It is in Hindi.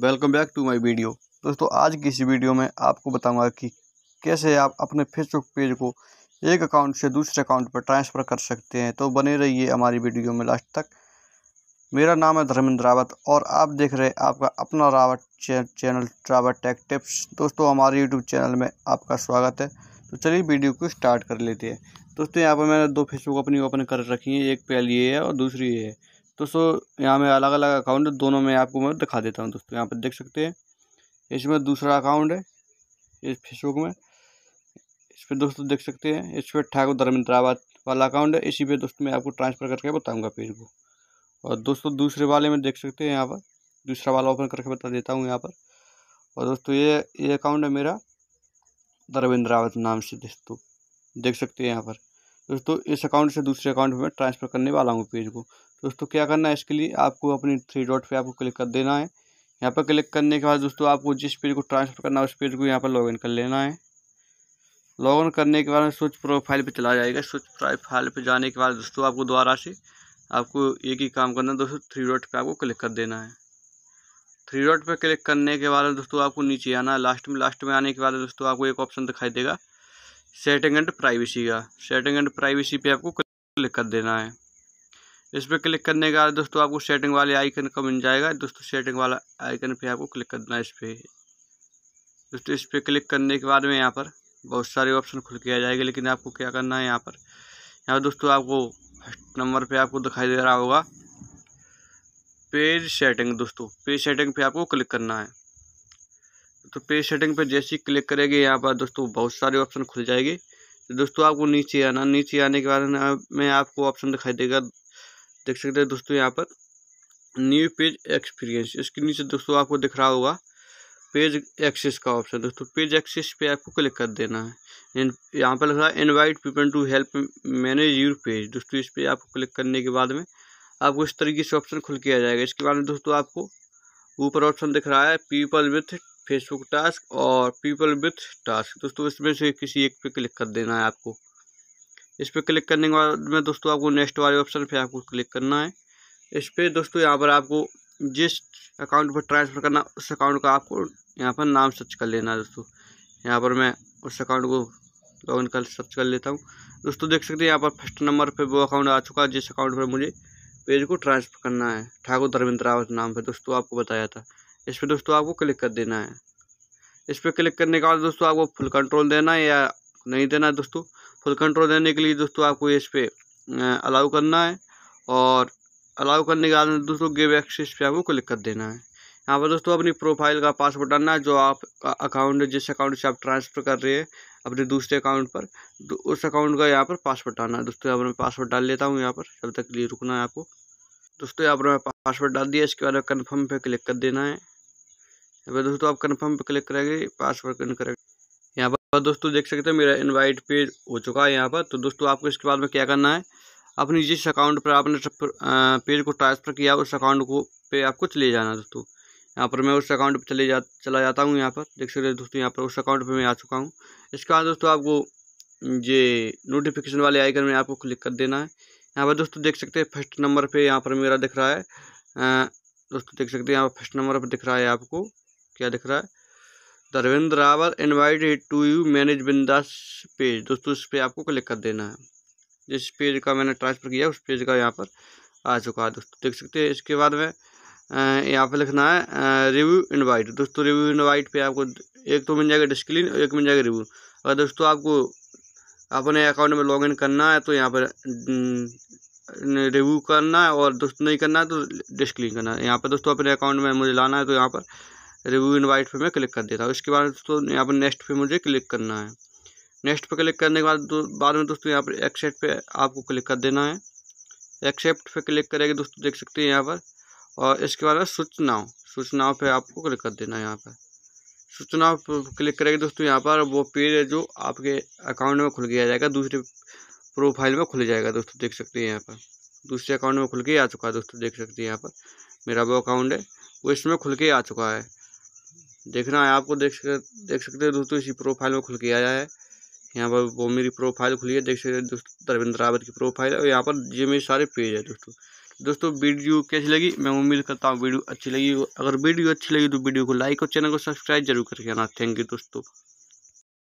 welcome back to my video दोस्तों आज की इस वीडियो में आपको बताऊंगा कि कैसे आप अपने फेसबुक पेज को एक अकाउंट से दूसरे अकाउंट पर ट्रांसफ़र कर सकते हैं तो बने रहिए हमारी वीडियो में लास्ट तक मेरा नाम है धर्मेंद्र रावत और आप देख रहे हैं आपका अपना Rawat channel Rawat tech tips दोस्तों हमारे यूट्यूब चैनल में आपका स्वागत है तो चलिए वीडियो को स्टार्ट कर लेते हैं दोस्तों यहाँ पर मैंने दो फेसबुक अपनी ओपन कर रखी है एक पहली ये है और दूसरी ये है तो सो यहाँ मैं अलग अलग अकाउंट है दोनों में आपको मैं दिखा देता हूँ दोस्तों यहाँ पर देख सकते हैं इसमें दूसरा अकाउंट है इस फेसबुक में इस पर दोस्तों देख सकते हैं इस पर ठाकुर धर्मिंद्राबाद वाला अकाउंट है इसी पे दोस्तों मैं आपको ट्रांसफ़र करके बताऊँगा पेज को और दोस्तों दूसरे वाले में देख सकते हैं यहाँ पर दूसरा वाला ओपन करके बता देता हूँ यहाँ पर और दोस्तों ये ये अकाउंट है मेरा धर्मेंद्रावत नाम से दोस्तों देख सकते हैं यहाँ पर दोस्तों इस अकाउंट से दूसरे अकाउंट में ट्रांसफ़र करने वाला हूँ पेज को दोस्तों क्या करना है इसके लिए आपको अपनी थ्री डॉट पे आपको क्लिक कर देना है यहाँ पर क्लिक करने के बाद दोस्तों आपको जिस पेज को ट्रांसफर करना है उस पेज को यहाँ पर इन कर लेना है इन करने के बाद स्विच प्रोफाइल पर चला जाएगा स्विच प्रोफाइल पर जाने के बाद दोस्तों आपको दोबारा से आपको एक ही काम करना है दोस्तों थ्री डॉट पर आपको क्लिक कर देना है थ्री डॉट पर क्लिक करने के बाद दोस्तों आपको नीचे आना है लास्ट में लास्ट में आने के बाद दोस्तों आपको एक ऑप्शन दिखाई देगा सेटिंग एंड प्राइवेसी का सेटिंग एंड प्राइवेसी पे आपको क्लिक कर देना है इस पर क्लिक करने के बाद दोस्तों आपको सेटिंग वाले आइकन का मिल जाएगा दोस्तों सेटिंग वाला आइकन पे आपको क्लिक करना है इस पर दोस्तों इस पर क्लिक करने के बाद में यहाँ पर बहुत सारे ऑप्शन खुल के आ जाएगा लेकिन आपको क्या करना है यहाँ पर यहाँ दोस्तों आपको फर्स्ट नंबर पर आपको दिखाई दे रहा होगा पेज सेटिंग दोस्तों पेज सेटिंग पे आपको क्लिक करना है तो पेज सेटिंग पर जैसे ही क्लिक करेंगे यहाँ पर दोस्तों बहुत सारे ऑप्शन खुल जाएंगे तो दोस्तों आपको नीचे आना नीचे आने के बाद में आपको ऑप्शन दिखाई देगा देख सकते हैं दोस्तों यहाँ पर न्यू पेज एक्सपीरियंस इसके नीचे दोस्तों आपको दिख रहा होगा पेज एक्सेस का ऑप्शन दोस्तों पेज एक्सेस पे आपको क्लिक कर देना है यहाँ पर लिख रहा है invite people to help manage your page दोस्तों इस पर आपको क्लिक करने के बाद में आपको इस तरीके से ऑप्शन खुल किया जाएगा इसके बाद में दोस्तों आपको ऊपर ऑप्शन दिख रहा है पीपल विथ फेसबुक टास्क और पीपल विथ टास्क दोस्तों इसमें से किसी एक पे क्लिक कर देना है आपको इस पर क्लिक करने के बाद में दोस्तों आपको नेक्स्ट वाले ऑप्शन पे आपको क्लिक करना है इस पर दोस्तों यहाँ पर आपको जिस अकाउंट पर ट्रांसफ़र करना उस अकाउंट का आपको यहाँ पर नाम सर्च कर लेना है दोस्तों यहाँ पर मैं उस अकाउंट को लॉग इन कर सर्च कर लेता हूँ दोस्तों देख सकते हैं यहाँ पर फर्स्ट नंबर पर वो अकाउंट आ चुका है जिस अकाउंट पर मुझे पेज को ट्रांसफ़र करना है ठाकुर धर्मेंद्र रावत नाम पर दोस्तों आपको बताया था इस पर दोस्तों आपको क्लिक कर देना है इस पर क्लिक करने के बाद दोस्तों आपको फुल कंट्रोल देना है या नहीं देना है दोस्तों फुल कंट्रोल देने के लिए दोस्तों आपको इस पर अलाउ करना है और अलाउ करने के बाद दोस्तों गिव एक्सेस पे आपको क्लिक कर देना है यहाँ पर दोस्तों अपनी प्रोफाइल का पासवर्ड डालना है जो आप अकाउंट जिस अकाउंट से आप ट्रांसफ़र कर रहे हैं अपने दूसरे अकाउंट पर तो उस अकाउंट का यहाँ पर पासवर्ड डालना है दोस्तों यहाँ पर मैं पासवर्ड डाल लेता हूँ यहाँ पर जब तक लिए रुकना है आपको दोस्तों यहाँ पर मैं पासवर्ड डाल दिया इसके बाद कन्फर्म पर क्लिक कर देना है दोस्तों आप कन्फर्म पर क्लिक करेंगे पासवर्ड करेंगे यहाँ पर दोस्तों देख सकते हैं मेरा इनवाइट पेज हो चुका है यहाँ पर तो दोस्तों आपको इसके बाद में क्या करना है अपनी जिस अकाउंट पर आपने पेज को ट्रांसफ़र किया उस अकाउंट को पे आपको चले जाना है दोस्तों यहाँ पर मैं उस अकाउंट पर चले जा चला जाता हूँ यहाँ पर देख सकते हैं दोस्तों यहाँ पर उस अकाउंट पर मैं आ चुका हूँ इसके बाद दोस्तों आपको ये नोटिफिकेशन वाले आइकन में आपको क्लिक कर देना है यहाँ पर दोस्तों देख सकते हैं फर्स्ट नंबर पर यहाँ पर मेरा दिख रहा है दोस्तों देख सकते हैं यहाँ पर फर्स्ट नंबर पर दिख रहा है आपको क्या दिख रहा है Dharmendra Rawat invited to you manage Bindas page दोस्तों इस पर आपको क्लिक कर देना है जिस पेज का मैंने ट्रांसफ़र किया उस पेज का यहाँ पर आ चुका है दोस्तों देख सकते हैं इसके बाद में यहाँ पर लिखना है रिव्यू इनवाइट दोस्तों रिव्यू इनवाइट पे आपको एक तो मिल जाएगा डिस्क्लिन और एक मिल जाएगा रिव्यू अगर दोस्तों आपको अपने अकाउंट में लॉगिन करना है तो यहाँ पर रिव्यू करना है और दोस्तों नहीं करना है तो डिस्क्लिन करना है यहाँ पर दोस्तों अपने अकाउंट में मुझे लाना है तो यहाँ पर रिव्यू इनवाइट पे मैं क्लिक कर देता हूँ इसके बाद दोस्तों यहाँ पर नेक्स्ट पे मुझे क्लिक करना है नेक्स्ट पे क्लिक करने के बाद बाद में दोस्तों यहाँ पर एक्सेप्ट पे आपको क्लिक कर देना है एक्सेप्ट पे क्लिक करेंगे दोस्तों देख सकते हैं यहाँ पर और इसके बाद में सूचनाओं सूचनाओं पर आपको क्लिक कर देना है यहाँ पर सूचनाओं पर क्लिक करेंगे दोस्तों यहाँ पर वो पेज जो आपके अकाउंट में खुल गया जाएगा दूसरे प्रोफाइल में खुल जाएगा दोस्तों देख सकते हैं यहाँ पर दूसरे अकाउंट में खुल के आ चुका है दोस्तों देख सकते हैं यहाँ पर मेरा वो अकाउंट है वो इसमें खुल के आ चुका है देखना है आपको देख सकते देख सकते हैं दोस्तों इसी प्रोफाइल में खुल के आया है यहाँ पर वो मेरी प्रोफाइल खुली है देख सकते हैं दोस्तों धर्मेंद्र रावत की प्रोफाइल है और यहाँ पर ये मेरे सारे पेज है दोस्तों दोस्तों वीडियो कैसी लगी मैं उम्मीद करता हूँ वीडियो अच्छी लगी अगर वीडियो अच्छी लगी तो वीडियो को लाइक और चैनल को सब्सक्राइब जरूर करके आना थैंक यू दोस्तों